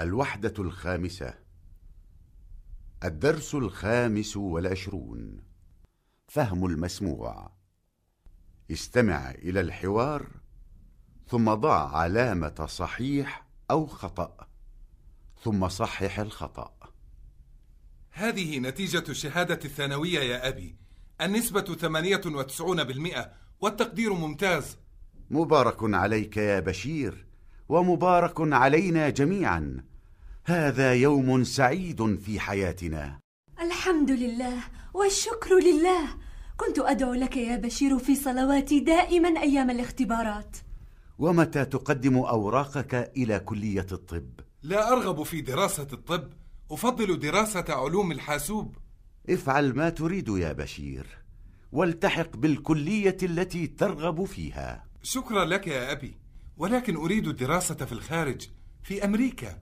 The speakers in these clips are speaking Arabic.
الوحدة الخامسة الدرس الخامس والعشرون فهم المسموع استمع إلى الحوار ثم ضع علامة صحيح أو خطأ ثم صحح الخطأ هذه نتيجة الشهادة الثانوية يا أبي النسبة 98% والتقدير ممتاز مبارك عليك يا بشير ومبارك علينا جميعاً هذا يوم سعيد في حياتنا الحمد لله والشكر لله كنت أدعو لك يا بشير في صلواتي دائما أيام الاختبارات ومتى تقدم أوراقك إلى كلية الطب؟ لا أرغب في دراسة الطب أفضل دراسة علوم الحاسوب افعل ما تريد يا بشير والتحق بالكلية التي ترغب فيها شكرا لك يا أبي ولكن أريد الدراسة في الخارج في أمريكا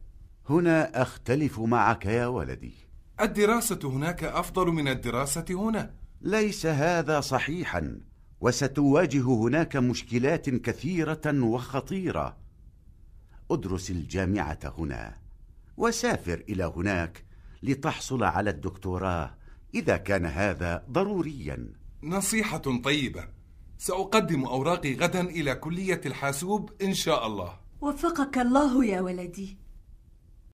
هنا أختلف معك يا ولدي الدراسة هناك أفضل من الدراسة هنا ليس هذا صحيحا وستواجه هناك مشكلات كثيرة وخطيرة أدرس الجامعة هنا وسافر إلى هناك لتحصل على الدكتوراه إذا كان هذا ضروريا نصيحة طيبة سأقدم أوراقي غدا إلى كلية الحاسوب إن شاء الله وفقك الله يا ولدي